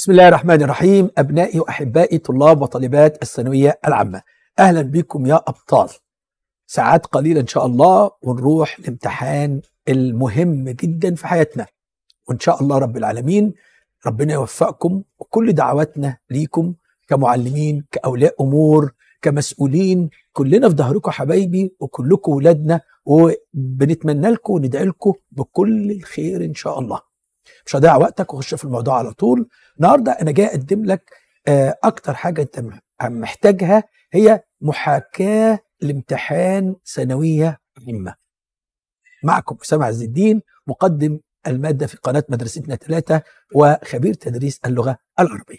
بسم الله الرحمن الرحيم أبنائي وأحبائي طلاب وطالبات الثانوية العامة أهلا بكم يا أبطال ساعات قليلة إن شاء الله ونروح لامتحان المهم جدا في حياتنا وإن شاء الله رب العالمين ربنا يوفقكم وكل دعواتنا ليكم كمعلمين كأولياء أمور كمسؤولين كلنا في ظهركم حبايبي وكلكم ولادنا وبنتمنى لكم وندعي لكم بكل الخير إن شاء الله مش هضيع وقتك واخش في الموضوع على طول النهارده انا جاي اقدم لك آه، اكتر حاجه انت محتاجها هي محاكاه لامتحان ثانويه عامه معكم اسامه عز الدين مقدم الماده في قناه مدرستنا ثلاثه وخبير تدريس اللغه العربيه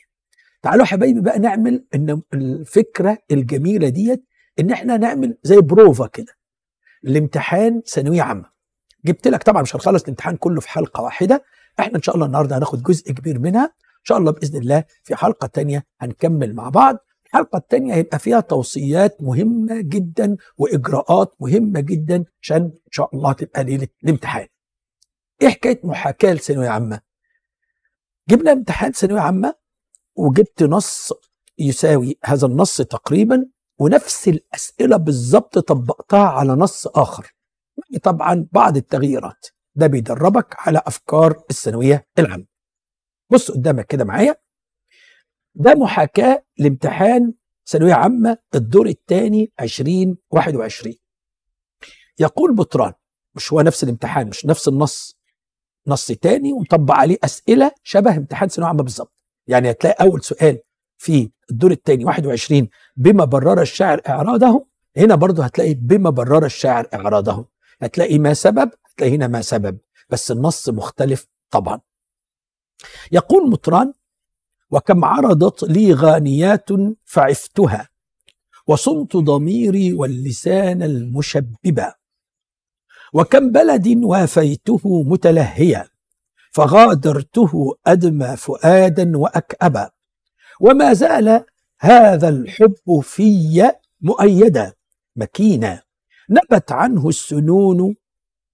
تعالوا حبايبي بقى نعمل ان الفكره الجميله ديت ان احنا نعمل زي بروفا كده لامتحان ثانويه عامه جبت لك طبعا مش هنخلص الامتحان كله في حلقه واحده احنا ان شاء الله النهارده هناخد جزء كبير منها ان شاء الله باذن الله في حلقه تانية هنكمل مع بعض الحلقه التانية هيبقى فيها توصيات مهمه جدا واجراءات مهمه جدا عشان ان شاء الله تبقى ليله الامتحان ايه حكايه محاكاه لثانويه عامه جبنا امتحان ثانويه عامه وجبت نص يساوي هذا النص تقريبا ونفس الاسئله بالظبط طبقتها على نص اخر يعني طبعا بعض التغييرات ده بيدربك على افكار الثانويه العامه بص قدامك كده معايا ده محاكاه لامتحان ثانويه عامه الدور الثاني 2021 يقول بطران مش هو نفس الامتحان مش نفس النص نص تاني ومطبق عليه اسئله شبه امتحان ثانويه عامه بالظبط يعني هتلاقي اول سؤال في الدور الثاني 21 بما برر الشاعر اعراضه هنا برضه هتلاقي بما برر الشاعر اعراضه هتلاقي ما سبب هنا ما سبب بس النص مختلف طبعا يقول مطران وكم عرضت لي غانيات فعفتها وصمت ضميري واللسان المشببا وكم بلد وافيته متلهيا فغادرته أدمى فؤادا وأكأبا وما زال هذا الحب في مؤيدا مكينا نبت عنه السنون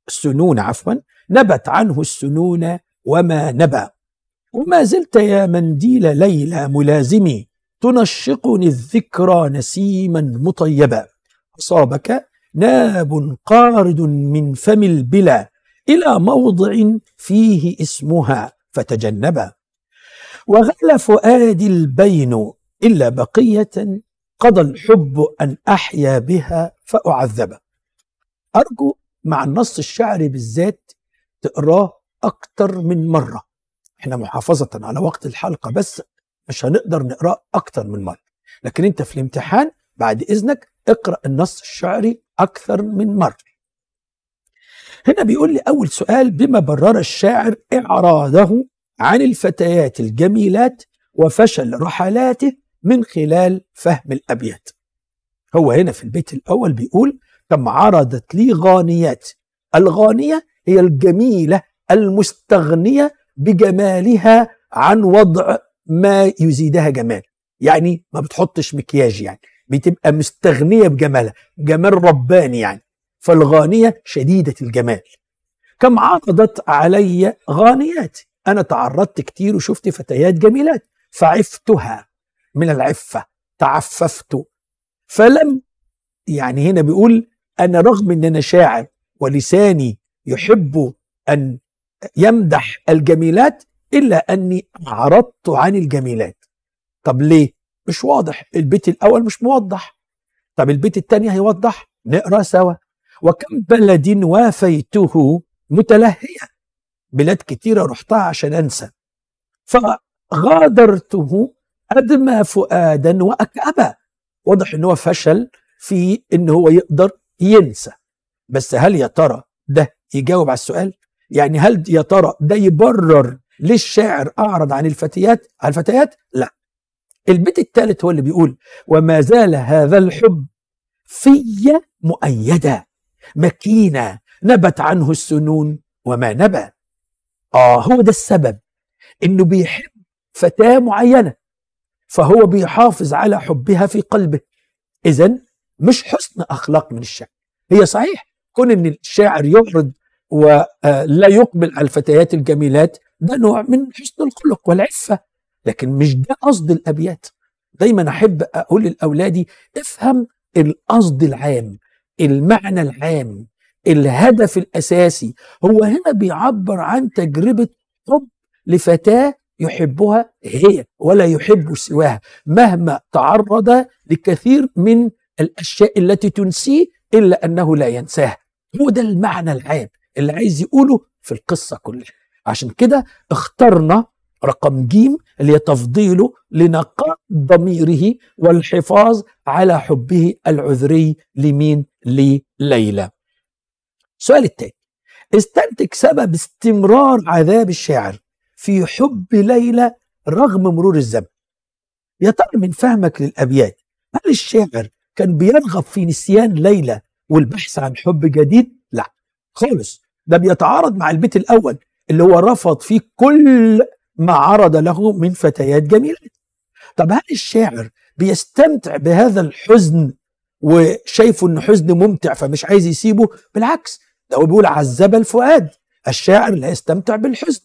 السنون عفوا نبت عنه السنون وما نبى وما زلت يا منديل ليلى ملازمي تنشقني الذكرى نسيما مطيبا أصابك ناب قارد من فم البلا إلى موضع فيه اسمها فتجنبا وغلى فؤادي البين إلا بقية قضى الحب أن أحيا بها فأعذبا أرجو مع النص الشعري بالذات تقراه أكتر من مرة احنا محافظة على وقت الحلقة بس مش هنقدر نقراه أكتر من مرة لكن أنت في الامتحان بعد إذنك اقرأ النص الشعري أكثر من مرة هنا بيقول لي أول سؤال بما برر الشاعر إعراضه عن الفتيات الجميلات وفشل رحلاته من خلال فهم الأبيات هو هنا في البيت الأول بيقول كم عرضت لي غانيات الغانية هي الجميلة المستغنية بجمالها عن وضع ما يزيدها جمال يعني ما بتحطش مكياج يعني بتبقى مستغنية بجمالها جمال رباني يعني فالغانية شديدة الجمال كم عرضت علي غانيات أنا تعرضت كتير وشفت فتيات جميلات فعفتها من العفة تعففت فلم يعني هنا بيقول انا رغم ان انا شاعر ولساني يحب ان يمدح الجميلات الا اني اعرضت عن الجميلات طب ليه مش واضح البيت الاول مش موضح طب البيت الثاني هيوضح نقرا سوا وكم بلد وافيته متلهيه بلاد كتيره رحتها عشان انسى فغادرته أدمى فؤادا وأكأبا واضح ان هو فشل في ان هو يقدر ينسى بس هل يا ترى ده يجاوب على السؤال يعني هل يا ترى ده يبرر للشاعر اعرض عن الفتيات عن الفتيات لا البيت الثالث هو اللي بيقول وما زال هذا الحب في مؤيدا مكينه نبت عنه السنون وما نبى اه هو ده السبب انه بيحب فتاه معينه فهو بيحافظ على حبها في قلبه اذا مش حسن اخلاق من الشعر هي صحيح كون ان الشاعر يعرض ولا آه، يقبل على الفتيات الجميلات ده نوع من حسن الخلق والعفه لكن مش ده قصد الابيات دايما احب اقول لاولادي افهم القصد العام المعنى العام الهدف الاساسي هو هنا بيعبر عن تجربه حب لفتاه يحبها هي ولا يحب سواها مهما تعرض لكثير من الأشياء التي تنسيه إلا أنه لا ينساها هو ده المعنى العام اللي عايز يقوله في القصة كلها عشان كده اخترنا رقم جيم تفضيله لنقاء ضميره والحفاظ على حبه العذري لمين لليلى السؤال التاني استنتج سبب استمرار عذاب الشاعر في حب ليلى رغم مرور الزمن يا ترى من فهمك للابيات هل الشاعر كان بيرغب في نسيان ليلى والبحث عن حب جديد لا خالص ده بيتعارض مع البيت الاول اللي هو رفض فيه كل ما عرض له من فتيات جميلة طب هل الشاعر بيستمتع بهذا الحزن وشايفه ان حزن ممتع فمش عايز يسيبه بالعكس ده هو بيقول عذب الفؤاد الشاعر لا يستمتع بالحزن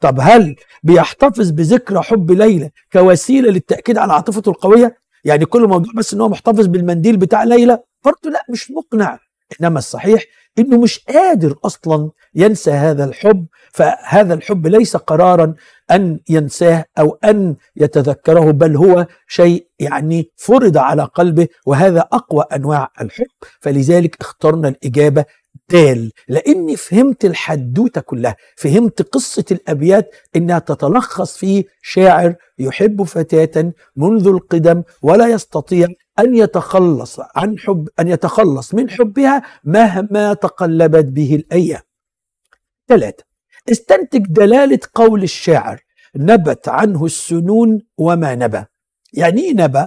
طب هل بيحتفظ بذكرى حب ليلى كوسيله للتاكيد على عاطفته القويه يعني كل موضوع بس ان هو محتفظ بالمنديل بتاع ليلى برضه لا مش مقنع انما الصحيح انه مش قادر اصلا ينسى هذا الحب فهذا الحب ليس قرارا ان ينساه او ان يتذكره بل هو شيء يعني فرض على قلبه وهذا اقوى انواع الحب فلذلك اخترنا الاجابه دال لاني فهمت الحدوته كلها فهمت قصه الابيات انها تتلخص في شاعر يحب فتاه منذ القدم ولا يستطيع ان يتخلص عن حب ان يتخلص من حبها مهما تقلبت به الايام ثلاثه استنتج دلاله قول الشاعر نبت عنه السنون وما نبى يعني ايه نبى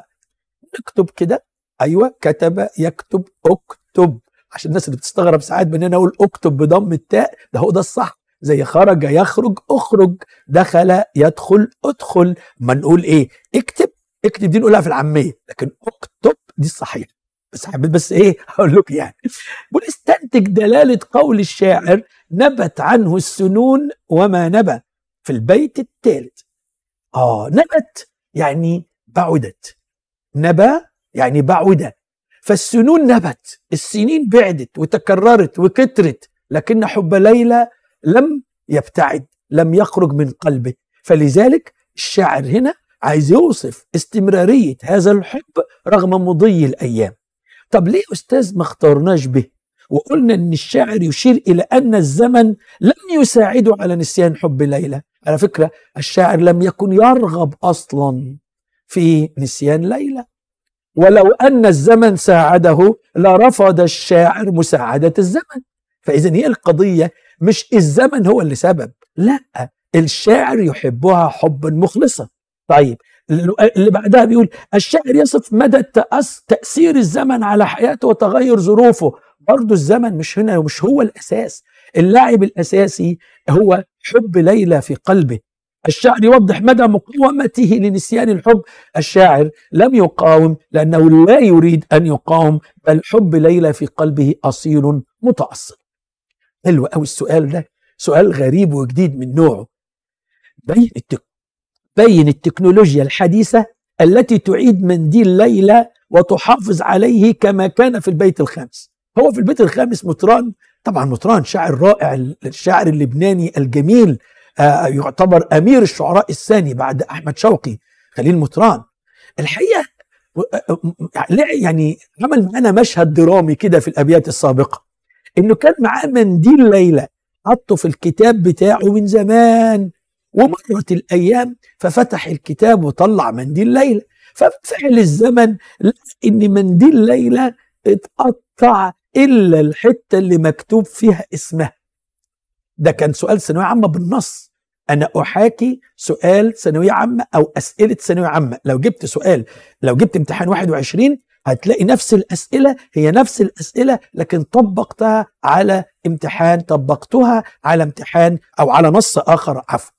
نكتب كده ايوه كتب يكتب اكتب عشان الناس اللي بتستغرب ساعات بان انا اقول اكتب بضم التاء ده هو ده الصح زي خرج يخرج اخرج دخل يدخل ادخل ما نقول ايه اكتب اكتب دي نقولها في العاميه لكن اكتب دي الصحيح بس حبيت بس ايه هقول لك يعني بقول استنتج دلاله قول الشاعر نبت عنه السنون وما نبى في البيت الثالث اه نبت يعني بعدت نبى يعني بعد فالسنون نبت السنين بعدت وتكررت وكترت لكن حب ليلى لم يبتعد لم يخرج من قلبه فلذلك الشاعر هنا عايز يوصف استمرارية هذا الحب رغم مضي الأيام طب ليه أستاذ ما اختارناش به وقلنا أن الشاعر يشير إلى أن الزمن لم يساعده على نسيان حب ليلى على فكرة الشاعر لم يكن يرغب أصلا في نسيان ليلى ولو أن الزمن ساعده لرفض الشاعر مساعدة الزمن فإذا هي القضية مش الزمن هو اللي سبب لا الشاعر يحبها حبا مخلصا طيب اللي بعدها بيقول الشاعر يصف مدى تأثير الزمن على حياته وتغير ظروفه برضه الزمن مش هنا ومش هو الأساس اللاعب الأساسي هو حب ليلى في قلبه الشعر يوضح مدى مقاومته لنسيان الحب الشاعر لم يقاوم لأنه لا يريد أن يقاوم بل حب ليلى في قلبه أصيل متأصل حلو قوي السؤال ده سؤال غريب وجديد من نوعه بين التك... بين التكنولوجيا الحديثة التي تعيد منديل ليلى وتحافظ عليه كما كان في البيت الخامس هو في البيت الخامس مطران طبعا مطران شاعر رائع الشاعر اللبناني الجميل آه، يعتبر امير الشعراء الثاني بعد احمد شوقي خليل مطران الحقيقه آه، آه، يعني عمل معانا مشهد درامي كده في الابيات السابقه انه كان معاه منديل ليلى حطه في الكتاب بتاعه من زمان ومرت الايام ففتح الكتاب وطلع منديل ليلى فبفعل الزمن ان منديل ليلى اتقطع الا الحته اللي مكتوب فيها اسمها ده كان سؤال ثانويه عامه بالنص انا احاكي سؤال ثانويه عامه او اسئله ثانويه عامه لو جبت سؤال لو جبت امتحان 21 هتلاقي نفس الاسئله هي نفس الاسئله لكن طبقتها على امتحان طبقتها على امتحان او على نص اخر عفوا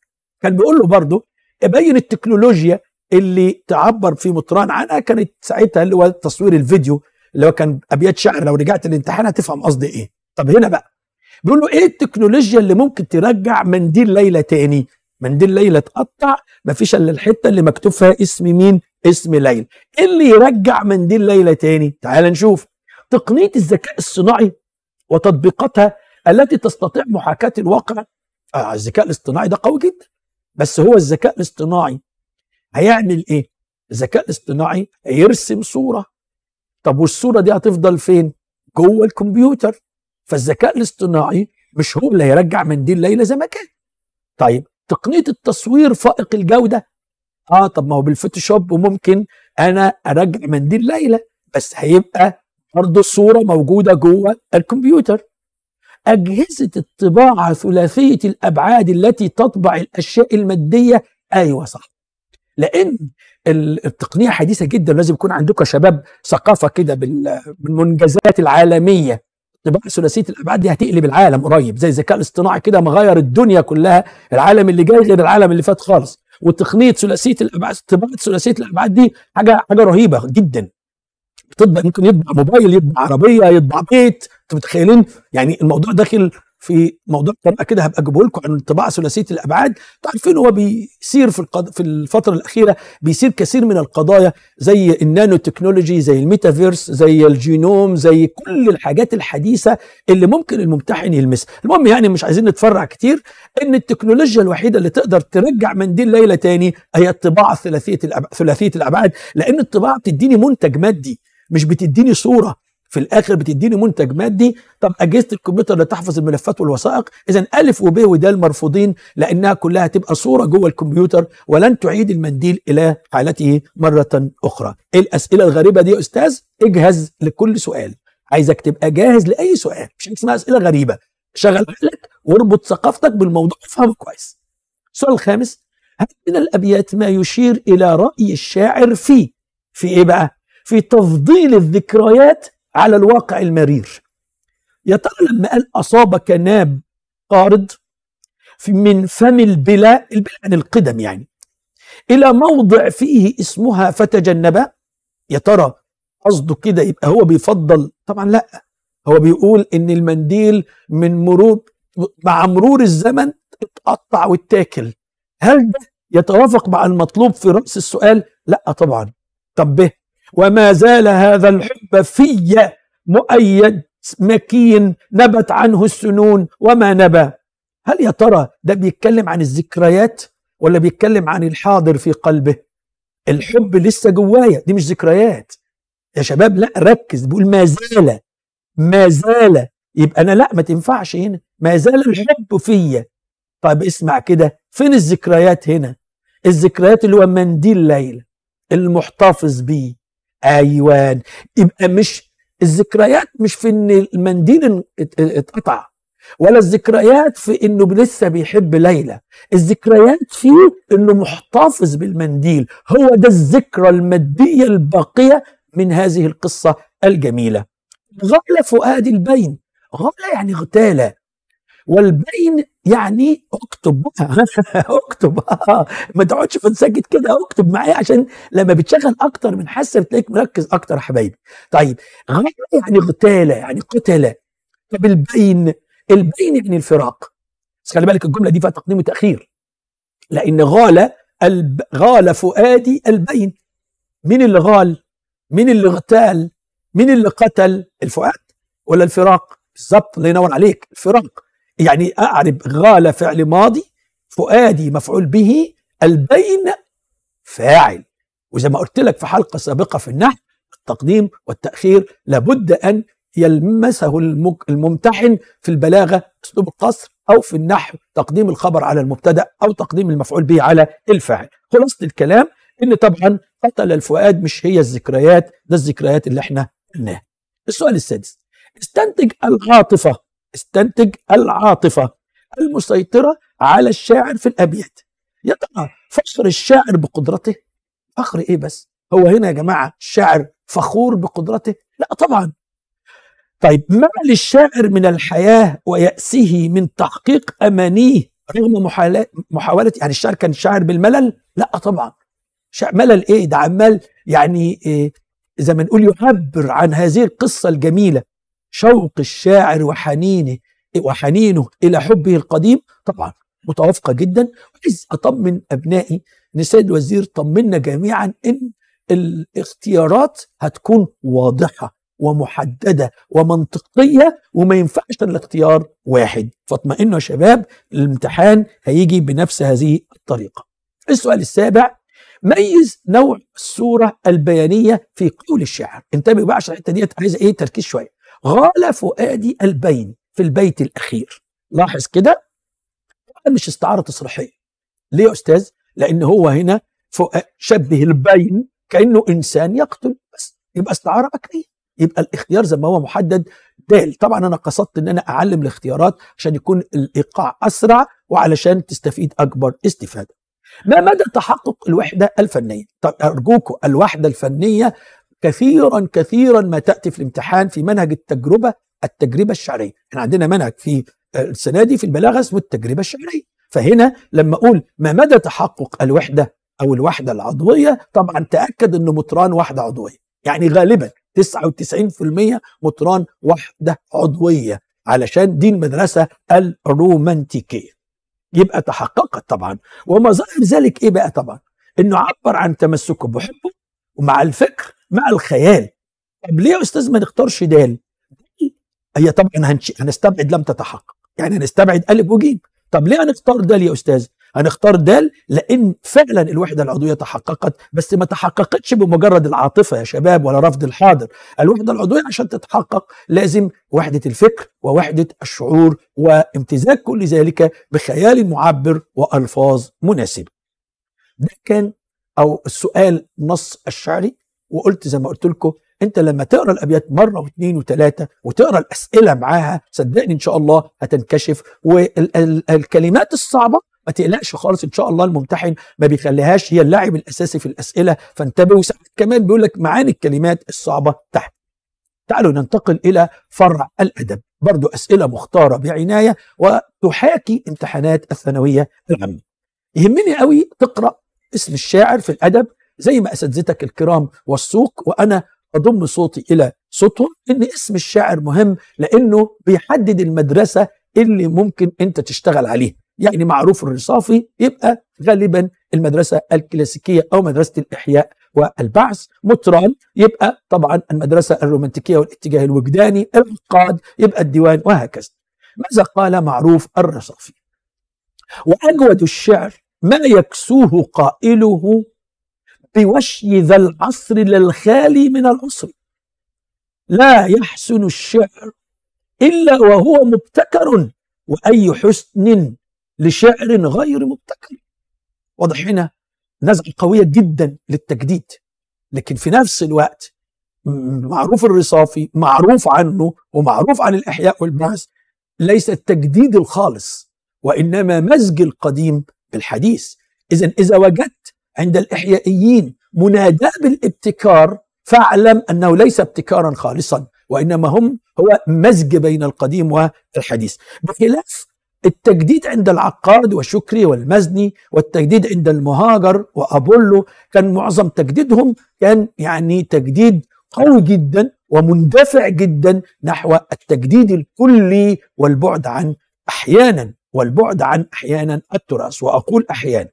كان بيقول له برضه ابين التكنولوجيا اللي تعبر في مطران عنها كانت ساعتها اللي هو تصوير الفيديو اللي هو كان ابيات شعر لو رجعت الامتحان هتفهم قصدي ايه طب هنا بقى بيقول له ايه التكنولوجيا اللي ممكن ترجع منديل ليلى تاني منديل ليلى اتقطع مفيش الا الحته اللي مكتوب فيها اسم مين اسم ليلى ايه اللي يرجع منديل ليلى تاني تعال نشوف تقنيه الذكاء الصناعي وتطبيقاتها التي تستطيع محاكاه الواقع آه الذكاء الاصطناعي ده قوي جدا بس هو الذكاء الاصطناعي هيعمل ايه الذكاء الاصطناعي يرسم صوره طب والصوره دي هتفضل فين جوه الكمبيوتر فالذكاء الاصطناعي مش هو اللي هيرجع منديل ليلى زي ما كان طيب تقنيه التصوير فائق الجوده اه طب ما هو بالفوتوشوب وممكن انا ارجع منديل ليلى بس هيبقى برضه الصوره موجوده جوه الكمبيوتر اجهزه الطباعه ثلاثيه الابعاد التي تطبع الاشياء الماديه ايوه صح لان التقنيه حديثه جدا لازم يكون عندكم شباب ثقافه كده بالمنجزات العالميه الطباعه ثلاثيه الابعاد دي هتقلب العالم قريب زي الذكاء الاصطناعي كده مغير الدنيا كلها العالم اللي جاي غير العالم اللي فات خالص وتقنيه ثلاثيه الابعاد طباعه ثلاثيه الابعاد دي حاجه حاجه رهيبه جدا بتطبع ممكن يطبع موبايل يطبع عربيه يطبع بيت انتوا متخيلين يعني الموضوع داخل في موضوع طبعا كده هبقى اجيبه لكم عن انطباع ثلاثيه الابعاد تعرفين هو بيصير في القض... في الفتره الاخيره بيصير كثير من القضايا زي النانو تكنولوجي زي الميتافيرس زي الجينوم زي كل الحاجات الحديثه اللي ممكن الممتحن يلمسها المهم يعني مش عايزين نتفرع كتير ان التكنولوجيا الوحيده اللي تقدر ترجع من دي الليله تاني هي الطباعه ثلاثيه الأب... ثلاثيه الابعاد لان الطباعه بتديني منتج مادي مش بتديني صوره في الاخر بتديني منتج مادي طب اجهزه الكمبيوتر اللي تحفظ الملفات والوثائق اذا الف وب ودال مرفوضين لانها كلها تبقى صوره جوه الكمبيوتر ولن تعيد المنديل الى حالته مره اخرى ايه الاسئله الغريبه دي يا استاذ اجهز لكل سؤال عايزك تبقى جاهز لاي سؤال مش اسمها اسئله غريبه شغل عقلك واربط ثقافتك بالموضوع افهمه كويس السؤال الخامس هل من الابيات ما يشير الى راي الشاعر في في ايه بقى في تفضيل الذكريات على الواقع المرير يا ترى لما قال أصابك ناب قارض من فم البلاء البلاء عن القدم يعني إلى موضع فيه اسمها فتجنبا يا ترى قصده كده يبقى هو بيفضل طبعا لا هو بيقول ان المنديل من مرور مع مرور الزمن اتقطع واتاكل هل ده يتوافق مع المطلوب في رأس السؤال لا طبعا طب به وما زال هذا الحب في مؤيد مكين نبت عنه السنون وما نبى هل يا ترى ده بيتكلم عن الذكريات ولا بيتكلم عن الحاضر في قلبه الحب لسه جوايا دي مش ذكريات يا شباب لا ركز بيقول ما زال ما زال يبقى انا لا ما تنفعش هنا ما زال الحب فيا طيب اسمع كده فين الذكريات هنا الذكريات اللي هو منديل ليلى المحتفظ بيه ايوان يبقى مش الذكريات مش في ان المنديل اتقطع ولا الذكريات في انه لسه بيحب ليلى الذكريات في انه محتفظ بالمنديل هو ده الذكرى الماديه الباقيه من هذه القصه الجميله غلى فؤاد البين غلى يعني اغتال والبين يعني اكتب بقى اكتب آه. ما تقعدش فتسكت كده اكتب معايا عشان لما بتشغل اكتر من حاسه بتلاقيك مركز اكتر يا حبايبي طيب يعني قتاله يعني قتله طب البين البين يعني الفراق بس خلي بالك الجمله دي فيها تقديم وتاخير لان غال الب... غال فؤادي البين مين اللي غال مين اللي اغتال مين اللي قتل الفؤاد ولا الفراق بالظبط الله ينور عليك الفراق يعني أعرب غال فعل ماضي فؤادي مفعول به البين فاعل وزي ما قلت لك في حلقة سابقة في النحو التقديم والتأخير لابد أن يلمسه الممتحن في البلاغة أسلوب القصر أو في النحو تقديم الخبر على المبتدأ أو تقديم المفعول به على الفاعل خلاصة الكلام إن طبعا قتل الفؤاد مش هي الذكريات ده الذكريات اللي احنا قلناها السؤال السادس استنتج العاطفة استنتج العاطفة المسيطرة على الشاعر في الأبيات يا ترى فخر الشاعر بقدرته فخر إيه بس هو هنا يا جماعة الشاعر فخور بقدرته لا طبعا طيب ما للشاعر من الحياة ويأسه من تحقيق أمانيه رغم محاولة يعني الشاعر كان شاعر بالملل لا طبعا ملل ايه ده عمال يعني إيه زي ما نقول يعبر عن هذه القصة الجميلة شوق الشاعر وحنينه وحنينه الى حبه القديم طبعا متوافقه جدا عايز اطمن ابنائي ان السيد الوزير طمنا جميعا ان الاختيارات هتكون واضحه ومحدده ومنطقيه وما ينفعش الاختيار واحد فاطمئنوا يا شباب الامتحان هيجي بنفس هذه الطريقه. السؤال السابع ميز نوع الصوره البيانيه في قول الشاعر انتبهوا بقى عشان الحته ديت عايزه ايه تركيز شويه غال فؤادي البين في البيت الأخير لاحظ كده مش استعارة تصريحية ليه يا أستاذ؟ لأن هو هنا شبه البين كأنه إنسان يقتل بس يبقى استعارة أكرية يبقى الاختيار زي ما هو محدد دال طبعا أنا قصدت أن أنا أعلم الاختيارات عشان يكون الإيقاع أسرع وعلشان تستفيد أكبر استفادة ما مدى تحقق الوحدة الفنية؟ طب أرجوكم الوحدة الفنية كثيرا كثيرا ما تاتي في الامتحان في منهج التجربه التجربه الشعريه احنا عندنا منهج في السنه دي في البلاغه اسمه التجربه الشعريه فهنا لما اقول ما مدى تحقق الوحده او الوحده العضويه طبعا تاكد انه مطران وحده عضويه يعني غالبا 99% مطران وحده عضويه علشان دي المدرسه الرومانتيكيه يبقى تحققت طبعا ومظاهر ذلك ايه بقى طبعا انه عبر عن تمسكه بحبه ومع الفكر مع الخيال طب ليه يا استاذ ما نختارش دال هي طبعا هنش... هنستبعد لم تتحقق يعني هنستبعد الف وجيم طب ليه هنختار دال يا استاذ هنختار دال لان فعلا الوحده العضويه تحققت بس ما تحققتش بمجرد العاطفه يا شباب ولا رفض الحاضر الوحده العضويه عشان تتحقق لازم وحده الفكر ووحده الشعور وامتزاج كل ذلك بخيال معبر والفاظ مناسبه ده كان او السؤال نص الشعري وقلت زي ما قلت لكم انت لما تقرا الابيات مره واثنين وثلاثه وتقرا الاسئله معاها صدقني ان شاء الله هتنكشف والكلمات الصعبه ما تقلقش خالص ان شاء الله الممتحن ما بيخليهاش هي اللاعب الاساسي في الاسئله فانتبه وساعات كمان بيقول لك معاني الكلمات الصعبه تحت. تعالوا ننتقل الى فرع الادب برضو اسئله مختاره بعنايه وتحاكي امتحانات الثانويه العامه. يهمني قوي تقرا اسم الشاعر في الادب زي ما اساتذتك الكرام والسوق وانا اضم صوتي الى صوتهم ان اسم الشاعر مهم لانه بيحدد المدرسه اللي ممكن انت تشتغل عليها يعني معروف الرصافي يبقى غالبا المدرسه الكلاسيكيه او مدرسه الاحياء والبعث مطران يبقى طبعا المدرسه الرومانتيكيه والاتجاه الوجداني القاد يبقى الديوان وهكذا ماذا قال معروف الرصافي واجود الشعر ما يكسوه قائله بوشي ذا العصر للخالي من العسر لا يحسن الشعر إلا وهو مبتكر وأي حسن لشعر غير مبتكر واضح هنا نزعة قوية جدا للتجديد لكن في نفس الوقت معروف الرصافي معروف عنه ومعروف عن الإحياء والبعث ليس التجديد الخالص وإنما مزج القديم بالحديث إذا إذا وجدت عند الإحيائيين مناداة بالابتكار فاعلم أنه ليس ابتكارا خالصا وإنما هم هو مزج بين القديم والحديث بخلاف التجديد عند العقاد وشكري والمزني والتجديد عند المهاجر وأبولو كان معظم تجديدهم كان يعني تجديد قوي جدا ومندفع جدا نحو التجديد الكلي والبعد عن أحيانا والبعد عن أحيانا التراث وأقول أحيانا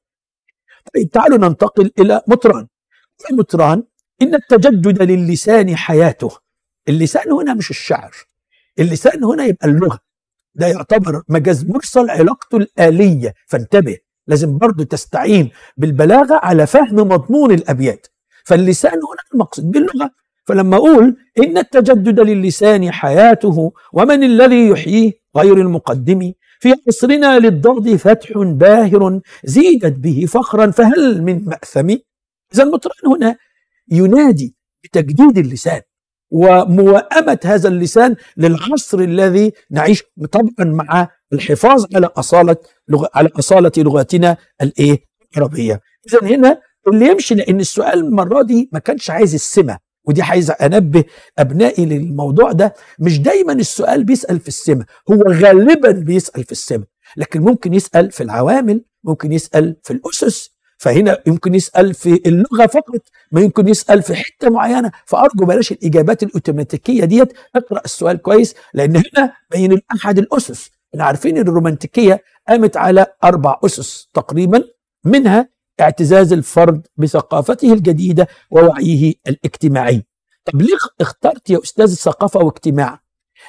طيب تعالوا ننتقل إلى مطران طيب مطران إن التجدد للسان حياته اللسان هنا مش الشعر اللسان هنا يبقى اللغة ده يعتبر مجاز مرسل علاقته الآلية فانتبه لازم برضه تستعين بالبلاغة على فهم مضمون الأبيات فاللسان هنا المقصود باللغة فلما أقول إن التجدد للسان حياته ومن الذي يحييه غير المقدم في عصرنا للضغط فتح باهر زيدت به فخرا فهل من مأثم إذا المطران هنا ينادي بتجديد اللسان وموائمة هذا اللسان للعصر الذي نعيش طبعا مع الحفاظ على أصالة لغ... على أصالة لغتنا الإيه العربية إذا هنا اللي يمشي لأن السؤال المرة دي ما كانش عايز السمة ودي عايز انبه ابنائي للموضوع ده مش دايما السؤال بيسال في السمه هو غالبا بيسال في السمه لكن ممكن يسال في العوامل ممكن يسال في الاسس فهنا يمكن يسال في اللغه فقط ما يمكن يسال في حته معينه فارجو بلاش الاجابات الاوتوماتيكيه ديت اقرا السؤال كويس لان هنا بين احد الاسس احنا عارفين ان الرومانتيكيه قامت على اربع اسس تقريبا منها اعتزاز الفرد بثقافته الجديدة ووعيه الاجتماعي طب ليه اخترت يا أستاذ الثقافة واجتماع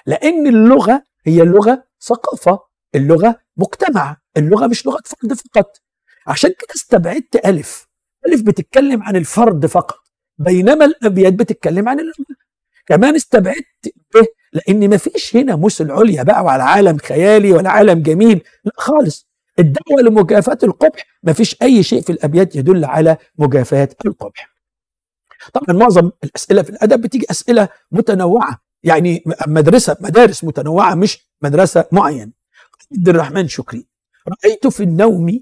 لأن اللغة هي لغة ثقافة اللغة مجتمع اللغة مش لغة فرد فقط عشان كده استبعدت ألف ألف بتتكلم عن الفرد فقط بينما الأبيات بتتكلم عن اللغة كمان استبعدت به لأن مفيش هنا مثل عليا بقى وعلى عالم خيالي ولا عالم جميل لا خالص الدعوة لمجافاة القبح ما فيش أي شيء في الأبيات يدل على مجافاة القبح طبعا معظم الأسئلة في الأدب بتيجي أسئلة متنوعة يعني مدرسة مدارس متنوعة مش مدرسة معينة عبد الرحمن شكري رأيت في النوم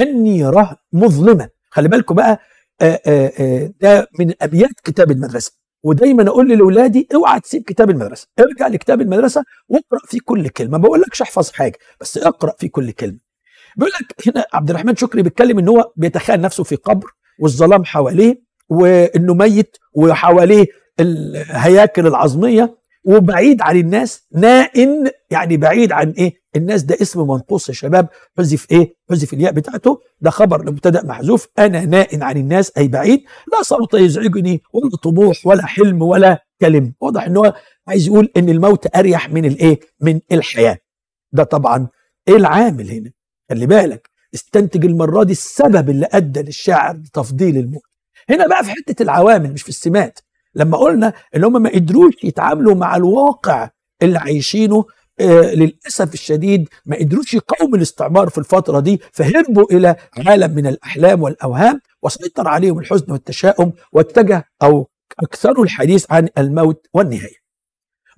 أني راه مظلما خلي بالكم بقى آه، آه، آه، ده من أبيات كتاب المدرسة ودايما اقول لاولادي اوعى تسيب كتاب المدرسه ارجع لكتاب المدرسه واقرا فيه كل كلمه ما بقولكش احفظ حاجه بس اقرا في كل كلمه بيقول لك هنا عبد الرحمن شكري بيتكلم ان هو بيتخيل نفسه في قبر والظلام حواليه وانه ميت وحواليه الهياكل العظميه وبعيد عن الناس نائن يعني بعيد عن ايه الناس ده اسم منقوص يا شباب حذف ايه حذف الياء بتاعته ده خبر لمبتدا محذوف انا نائن عن الناس اي بعيد لا صوت يزعجني ولا طموح ولا حلم ولا كلمه واضح ان هو عايز يقول ان الموت اريح من الايه من الحياه ده طبعا ايه العامل هنا خلي بالك استنتج المره دي السبب اللي ادى للشاعر لتفضيل الموت هنا بقى في حته العوامل مش في السمات لما قلنا ان هم ما قدروش يتعاملوا مع الواقع اللي عايشينه آه للاسف الشديد ما قدروش يقاوموا الاستعمار في الفتره دي فهربوا الى عالم من الاحلام والاوهام وسيطر عليهم الحزن والتشاؤم واتجه او اكثروا الحديث عن الموت والنهايه.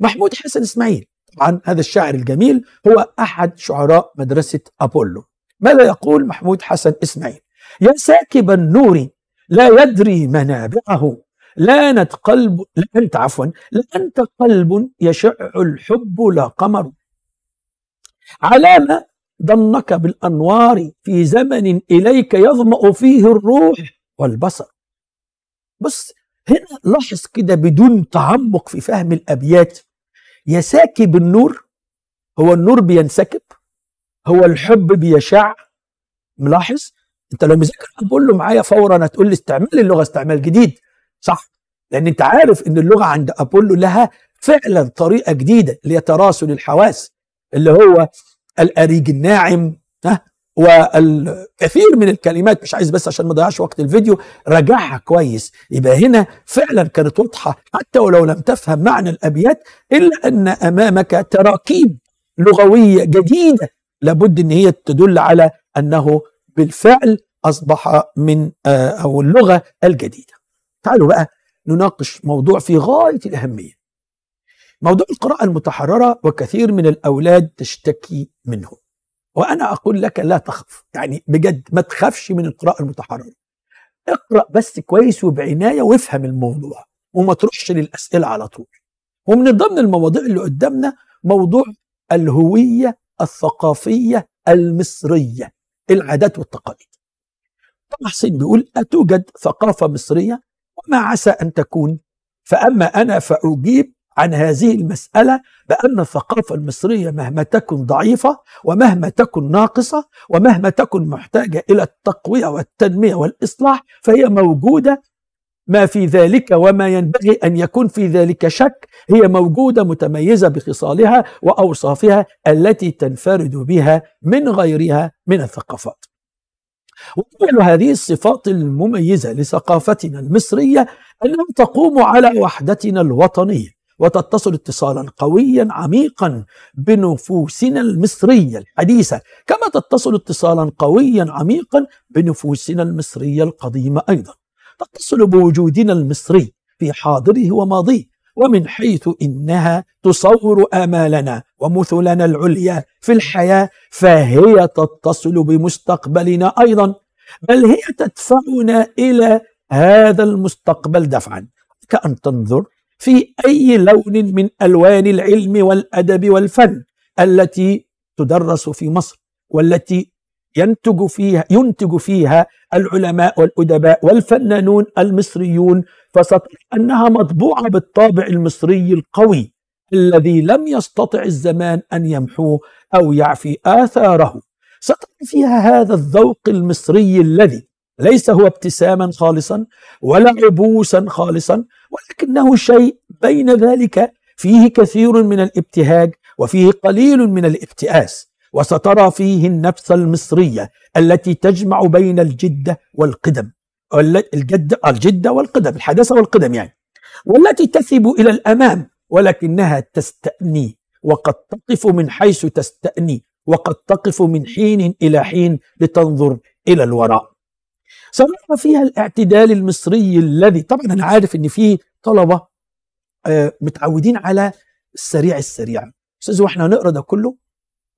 محمود حسن اسماعيل طبعا هذا الشاعر الجميل هو أحد شعراء مدرسة أبولو ماذا يقول محمود حسن إسماعيل يا ساكب النور لا يدري منابعه لانت قلب أنت عفوا لأنت قلب يشع الحب لا قمر علام ضنك بالأنوار في زمن إليك يظمأ فيه الروح والبصر بص هنا لاحظ كده بدون تعمق في فهم الأبيات يساكي بالنور هو النور بينسكب هو الحب بيشع ملاحظ انت لو مذاكر تقول له معايا فورا هتقول لي استعمال اللغه استعمال جديد صح لان انت عارف ان اللغه عند ابولو لها فعلا طريقه جديده لتراسل الحواس اللي هو الاريج الناعم ها والكثير من الكلمات مش عايز بس عشان ما اضيعش وقت الفيديو راجعها كويس يبقى هنا فعلا كانت واضحه حتى ولو لم تفهم معنى الابيات الا ان امامك تراكيب لغويه جديده لابد ان هي تدل على انه بالفعل اصبح من آه، او اللغه الجديده. تعالوا بقى نناقش موضوع في غايه الاهميه. موضوع القراءه المتحرره وكثير من الاولاد تشتكي منه. وانا اقول لك لا تخف يعني بجد ما تخافش من القراءه المتحرره اقرا بس كويس وبعنايه وافهم الموضوع وما تروحش للاسئله على طول ومن ضمن المواضيع اللي قدامنا موضوع الهويه الثقافيه المصريه العادات والتقاليد طه حسين بيقول اتوجد ثقافه مصريه وما عسى ان تكون فاما انا فاجيب عن هذه المسألة بأن الثقافة المصرية مهما تكن ضعيفة ومهما تكن ناقصة ومهما تكن محتاجة إلى التقوية والتنمية والإصلاح فهي موجودة ما في ذلك وما ينبغي أن يكون في ذلك شك هي موجودة متميزة بخصالها وأوصافها التي تنفرد بها من غيرها من الثقافات وكل هذه الصفات المميزة لثقافتنا المصرية أنها تقوم على وحدتنا الوطنية وتتصل اتصالا قويا عميقا بنفوسنا المصرية الحديثة كما تتصل اتصالا قويا عميقا بنفوسنا المصرية القديمة أيضا تتصل بوجودنا المصري في حاضره وماضيه ومن حيث إنها تصور آمالنا ومثلنا العليا في الحياة فهي تتصل بمستقبلنا أيضا بل هي تدفعنا إلى هذا المستقبل دفعا كأن تنظر في أي لون من ألوان العلم والأدب والفن التي تدرس في مصر والتي ينتج فيها ينتج فيها العلماء والأدباء والفنانون المصريون فسترى أنها مطبوعة بالطابع المصري القوي الذي لم يستطع الزمان أن يمحوه أو يعفي آثاره سترى فيها هذا الذوق المصري الذي ليس هو ابتساما خالصا ولا عبوسا خالصا ولكنه شيء بين ذلك فيه كثير من الابتهاج وفيه قليل من الابتئاس وسترى فيه النفس المصرية التي تجمع بين الجدة والقدم الجدة, الجدة والقدم الحداثة والقدم يعني والتي تثب إلى الأمام ولكنها تستأني وقد تقف من حيث تستأني وقد تقف من حين إلى حين لتنظر إلى الوراء صرحنا فيها الاعتدال المصري الذي طبعا انا عارف ان في طلبه آه، متعودين على السريع السريع استاذ واحنا هنقرا ده كله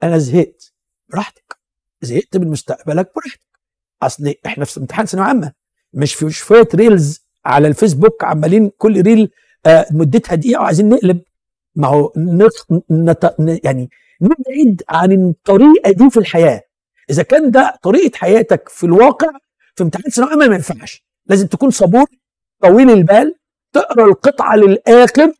انا زهقت براحتك زهقت من مستقبلك براحتك اصل احنا في امتحان ثانويه عامه مش في شويه ريلز على الفيسبوك عمالين كل ريل آه، مدتها دقيقه وعايزين نقلب ما هو نت... نت... يعني نبعد عن الطريقه دي في الحياه اذا كان ده طريقه حياتك في الواقع في امتحان ثانوي ما ينفعش لازم تكون صبور طويل البال تقرا القطعه للاخر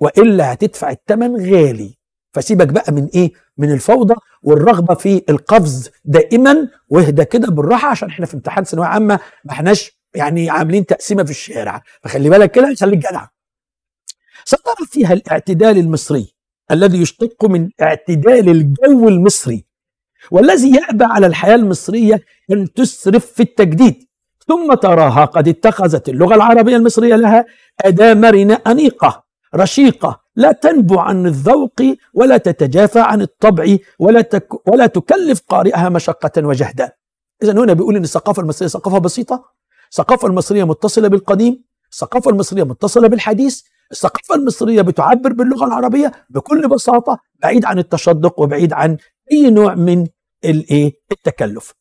والا هتدفع الثمن غالي فسيبك بقى من ايه من الفوضى والرغبه في القفز دائما واهدى كده بالراحه عشان احنا في امتحان ثانويه عامه ما احناش يعني عاملين تقسيمه في الشارع فخلي بالك كده خليك جدع سترى فيها الاعتدال المصري الذي يشتق من اعتدال الجو المصري والذي يأبى على الحياة المصرية أن تسرف في التجديد ثم تراها قد اتخذت اللغة العربية المصرية لها أداة مرنة أنيقة رشيقة لا تنبع عن الذوق ولا تتجافى عن الطبع ولا, تك ولا تكلف قارئها مشقة وجهدا إذا هنا بيقول أن الثقافة المصرية ثقافة بسيطة الثقافة المصرية متصلة بالقديم الثقافة المصرية متصلة بالحديث الثقافة المصرية بتعبر باللغة العربية بكل بساطة بعيد عن التشدق وبعيد عن اي نوع من الايه التكلف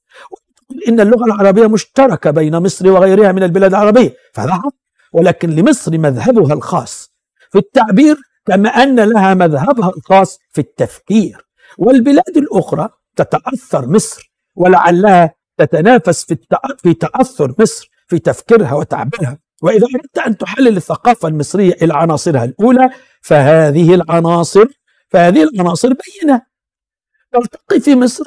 ان اللغه العربيه مشتركه بين مصر وغيرها من البلاد العربيه فهذا حق ولكن لمصر مذهبها الخاص في التعبير كما ان لها مذهبها الخاص في التفكير والبلاد الاخرى تتاثر مصر ولعلها تتنافس في في تاثر مصر في تفكيرها وتعبيرها واذا اردت ان تحلل الثقافه المصريه الى عناصرها الاولى فهذه العناصر فهذه العناصر بينه تلتقي في مصر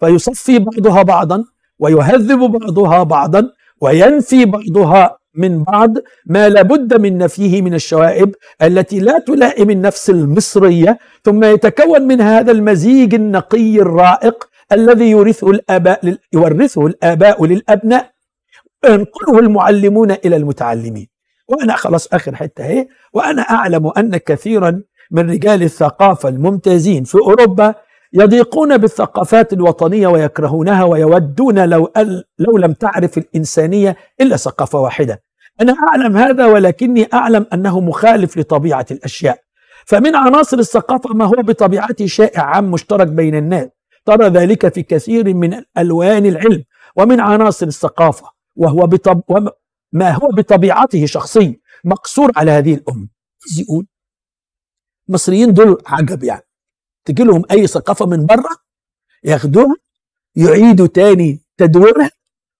فيصفي بعضها بعضا ويهذب بعضها بعضا وينفي بعضها من بعض ما لابد من نفيه من الشوائب التي لا تلائم النفس المصرية ثم يتكون من هذا المزيج النقي الرائق الذي يورثه الآباء لل... يورثه الآباء للأبناء ينقله المعلمون إلى المتعلمين وأنا خلاص آخر حتة هي إيه، وأنا أعلم أن كثيرا من رجال الثقافة الممتازين في أوروبا يضيقون بالثقافات الوطنية ويكرهونها ويودون لو, لو لم تعرف الإنسانية إلا ثقافة واحدة أنا أعلم هذا ولكني أعلم أنه مخالف لطبيعة الأشياء فمن عناصر الثقافة ما هو بطبيعته شائع عام مشترك بين الناس ترى ذلك في كثير من ألوان العلم ومن عناصر الثقافة وهو بطب... ما هو بطبيعته شخصي مقصور على هذه الأمة يقول المصريين دول عجب يعني تجي لهم اي ثقافه من بره ياخدوها يعيدوا تاني تدويرها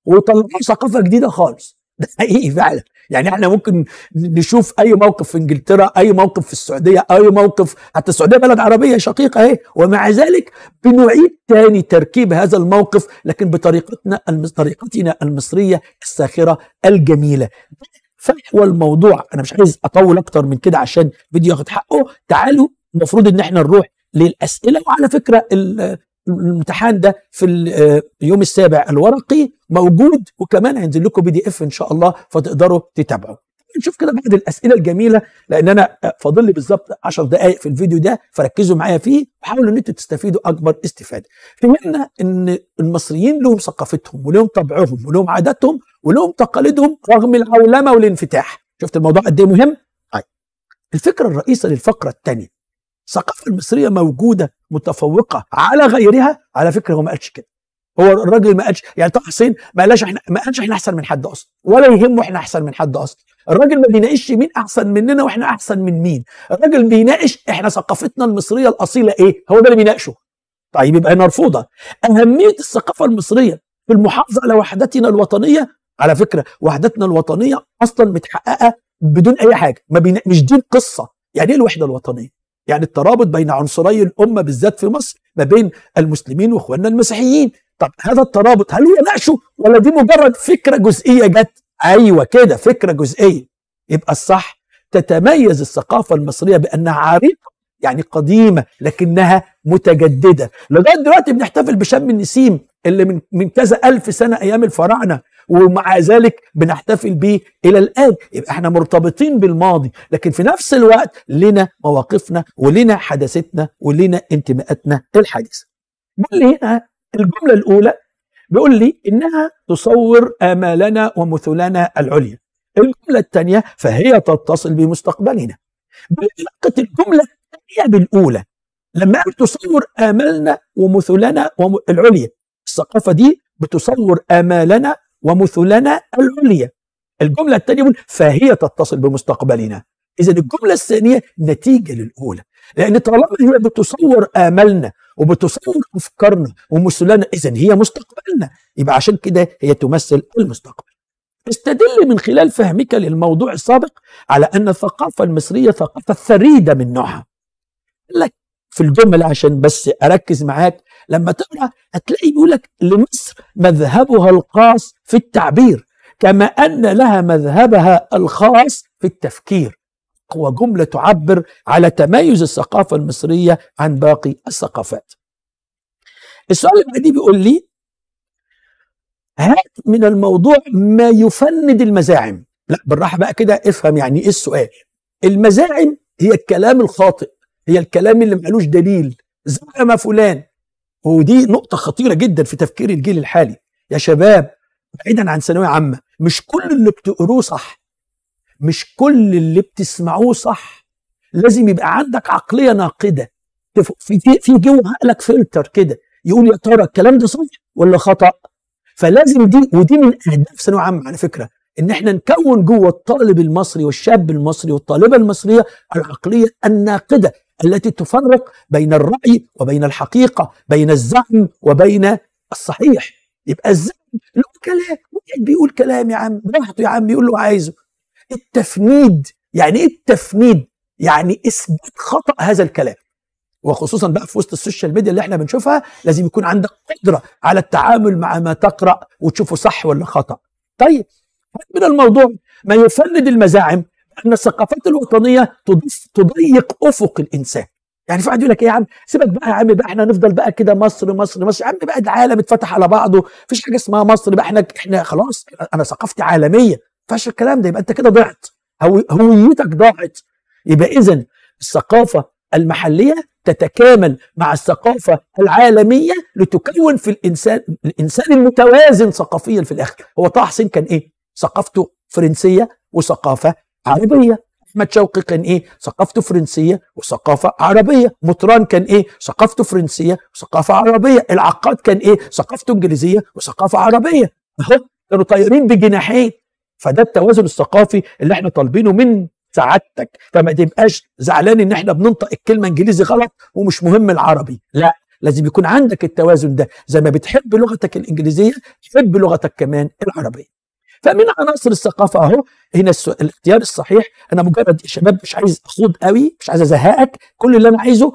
ويطلعوا ثقافه جديده خالص ده حقيقي فعلا يعني احنا ممكن نشوف اي موقف في انجلترا اي موقف في السعوديه اي موقف حتى السعوديه بلد عربيه شقيقه اهي ومع ذلك بنعيد تاني تركيب هذا الموقف لكن بطريقتنا طريقتنا المصريه الساخره الجميله فهو الموضوع انا مش عايز اطول اكتر من كده عشان فيديو ياخد حقه تعالوا المفروض ان احنا نروح للأسئلة وعلى فكرة الامتحان ده في اليوم آه، السابع الورقي موجود وكمان هينزل لكم بي دي اف ان شاء الله فتقدروا تتابعوا نشوف كده بعض الاسئله الجميله لان انا آه، فاضل لي بالظبط 10 دقائق في الفيديو ده فركزوا معايا فيه وحاولوا ان انتوا تستفيدوا اكبر استفاده. فهمنا ان المصريين لهم ثقافتهم ولهم طبعهم ولهم عاداتهم ولهم تقاليدهم رغم العولمه والانفتاح. شفت الموضوع قد ايه مهم؟ طيب. الفكره الرئيسه للفقره الثانيه الثقافه المصريه موجوده متفوقه على غيرها على فكره هو ما قالش كده هو الراجل ما قالش يعني طه حسين ما قالش احنا ما قالش احنا احسن من حد اصلا ولا يهمه احنا احسن من حد اصلا الراجل ما بيناقش مين احسن مننا واحنا احسن من مين الراجل بيناقش احنا ثقافتنا المصريه الاصيله ايه هو ده اللي بيناقشه طيب يبقى مرفوضه اهميه الثقافه المصريه في المحافظه على وحدتنا الوطنيه على فكره وحدتنا الوطنيه اصلا متحققه بدون اي حاجه ما بينا... مش دي القصه يعني ايه الوحده الوطنيه يعني الترابط بين عنصري الامه بالذات في مصر ما بين المسلمين واخواننا المسيحيين طب هذا الترابط هل هو نقشه ولا دي مجرد فكره جزئيه جت ايوه كده فكره جزئيه يبقى الصح تتميز الثقافه المصريه بانها عريقه يعني قديمه لكنها متجدده لغايه دلوقتي بنحتفل بشم النسيم اللي من من كذا الف سنه ايام الفراعنه ومع ذلك بنحتفل به الى الان يبقى احنا مرتبطين بالماضي لكن في نفس الوقت لنا مواقفنا ولنا حداثتنا ولنا انتماءاتنا الحديثه بيقول لي هنا الجمله الاولى بيقول لي انها تصور امالنا ومثلنا العليا الجمله الثانيه فهي تتصل بمستقبلنا بعلاقه الجمله الثانيه بالاولى لما بتصور امالنا ومثلنا العليا الثقافه دي بتصور امالنا ومثلنا العليا الجملة الثانية يقول فهي تتصل بمستقبلنا إذا الجملة الثانية نتيجة للأولى لأن طالما هي بتصور آمالنا وبتصور أفكارنا ومثلنا إذا هي مستقبلنا يبقى عشان كده هي تمثل المستقبل استدل من خلال فهمك للموضوع السابق على أن الثقافة المصرية ثقافة فريدة من نوعها لك في الجمل عشان بس اركز معاك لما تقرا هتلاقي بيقول لك لمصر مذهبها الخاص في التعبير كما ان لها مذهبها الخاص في التفكير هو جمله تعبر على تميز الثقافه المصريه عن باقي الثقافات السؤال اللي بعديه بيقول لي هات من الموضوع ما يفند المزاعم لا بالراحه بقى كده افهم يعني ايه السؤال المزاعم هي الكلام الخاطئ هي الكلام اللي مالوش دليل زعم فلان ودي نقطة خطيرة جدا في تفكير الجيل الحالي يا شباب بعيدا عن ثانوية عامة مش كل اللي بتقروه صح مش كل اللي بتسمعوه صح لازم يبقى عندك عقلية ناقدة في في جوه عقلك فلتر كده يقول يا ترى الكلام ده صح ولا خطأ فلازم دي ودي من أهداف ثانوية عامة على فكرة ان احنا نكون جوه الطالب المصري والشاب المصري والطالبه المصريه العقليه الناقده التي تفرق بين الرأي وبين الحقيقة بين الزعم وبين الصحيح يبقى الزعم له كلام واحد بيقول كلام يا عم براحته يا عم بيقول له عايزه التفنيد يعني ايه التفنيد يعني اثبات خطأ هذا الكلام وخصوصا بقى في وسط السوشيال ميديا اللي احنا بنشوفها لازم يكون عندك قدره على التعامل مع ما تقرا وتشوفه صح ولا خطا طيب من الموضوع ما يفند المزاعم ان الثقافات الوطنيه تضيق افق الانسان يعني في واحد يقول لك ايه يا عم سيبك بقى يا عم بقى احنا نفضل بقى كده مصر مصر مصر يا عم بقى العالم اتفتح على بعضه مفيش حاجه اسمها مصر بقى احنا احنا خلاص انا ثقافتي عالميه فش الكلام ده يبقى انت كده ضعت هويتك ضاعت يبقى اذا الثقافه المحليه تتكامل مع الثقافه العالميه لتكون في الانسان الانسان المتوازن ثقافيا في الاخر هو طه حسين كان ايه ثقافته فرنسيه وثقافه عربيه احمد شوقي كان ايه ثقافته فرنسيه وثقافه عربيه مطران كان ايه ثقافته فرنسيه وثقافه عربيه العقاد كان ايه ثقافته انجليزيه وثقافه عربيه اهو كانوا طايرين بجناحين فده التوازن الثقافي اللي احنا طالبينه من سعادتك فما تبقاش زعلان ان احنا بننطق الكلمه انجليزي غلط ومش مهم العربي لا لازم يكون عندك التوازن ده زي ما بتحب لغتك الانجليزيه حب لغتك كمان العربيه فمن عناصر الثقافه اهو هنا الاختيار الصحيح انا مجرد شباب مش عايز اخوض قوي مش عايز ازهقك كل اللي انا عايزه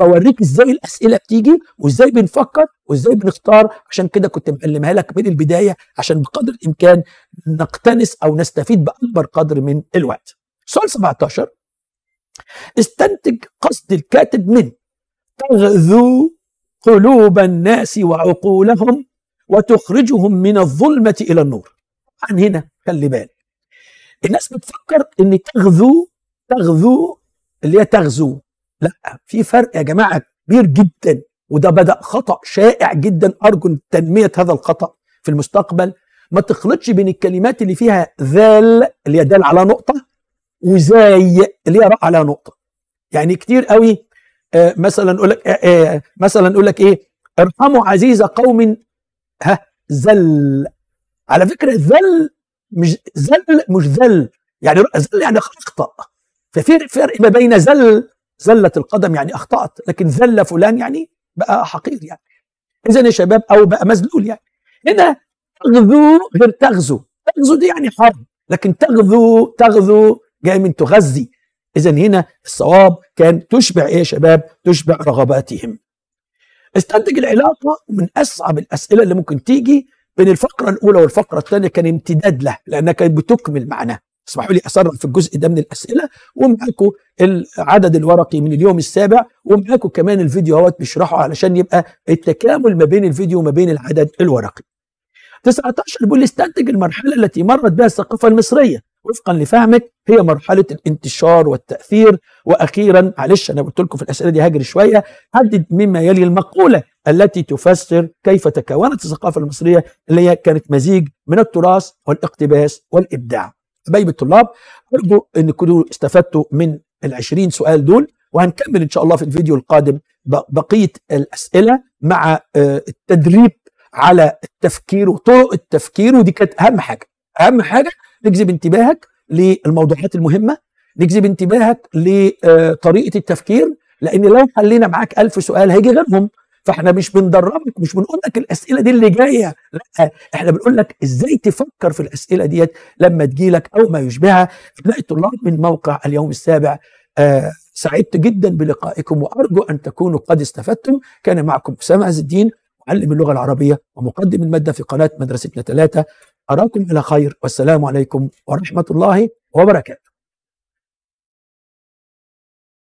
بوريك ازاي الاسئله بتيجي وازاي بنفكر وازاي بنختار عشان كده كنت مقلمها لك من البدايه عشان بقدر الامكان نقتنس او نستفيد باكبر قدر من الوقت. سؤال 17 استنتج قصد الكاتب من تغذو قلوب الناس وعقولهم وتخرجهم من الظلمه الى النور. عن هنا خلي بالك الناس بتفكر ان تغذو تغذو اللي هي تغزو لا في فرق يا جماعه كبير جدا وده بدا خطا شائع جدا ارجو تنميه هذا الخطا في المستقبل ما تخلطش بين الكلمات اللي فيها ذال اللي هي دال على نقطه وزاي اللي هي على نقطه يعني كتير قوي آه، مثلا اقول لك آه، آه، مثلا اقول لك ايه ارحموا عزيز قوم ها زل على فكره ذل مش ذل مش ذل يعني ذل يعني اخطا ففي فرق ما بين ذل زلت القدم يعني اخطات لكن ذل فلان يعني بقى حقير يعني اذا يا شباب او بقى مذلول يعني هنا تغذو غير تغزو تغزو دي يعني حرب لكن تغذو تغذو جاي من تغذي اذا هنا الصواب كان تشبع ايه يا شباب تشبع رغباتهم استنتج العلاقه من اصعب الاسئله اللي ممكن تيجي بين الفقره الاولى والفقره الثانيه كان امتداد له لانها كانت بتكمل معناه اسمحوا لي اسرع في الجزء ده من الاسئله ومعاكم العدد الورقي من اليوم السابع ومعاكم كمان الفيديو اهوت بشرحه علشان يبقى التكامل ما بين الفيديو وما بين العدد الورقي 19 بيقول استنتج المرحله التي مرت بها الثقافه المصريه وفقا لفهمك هي مرحله الانتشار والتاثير واخيرا معلش انا قلت لكم في الاسئله دي هجري شويه حدد مما يلي المقوله التي تفسر كيف تكونت الثقافه المصريه اللي هي كانت مزيج من التراث والاقتباس والابداع. حبايب الطلاب ارجو ان تكونوا استفدتوا من ال 20 سؤال دول وهنكمل ان شاء الله في الفيديو القادم بقيه الاسئله مع آه، التدريب على التفكير وطرق التفكير ودي كانت اهم حاجه اهم حاجه نجذب انتباهك للموضوعات المهمه نجذب انتباهك لطريقه التفكير لان لو حلينا معاك ألف سؤال هيجي غيرهم فاحنا مش بندربك مش بنقول لك الاسئله دي اللي جايه لا احنا بنقول لك ازاي تفكر في الاسئله ديت لما تجيلك او ما يشبهها تلاقي الطلاب من موقع اليوم السابع آه سعدت جدا بلقائكم وارجو ان تكونوا قد استفدتم كان معكم اسامه عز الدين معلم اللغه العربيه ومقدم الماده في قناه مدرستنا ثلاثه أراكم إلى خير والسلام عليكم ورحمة الله وبركاته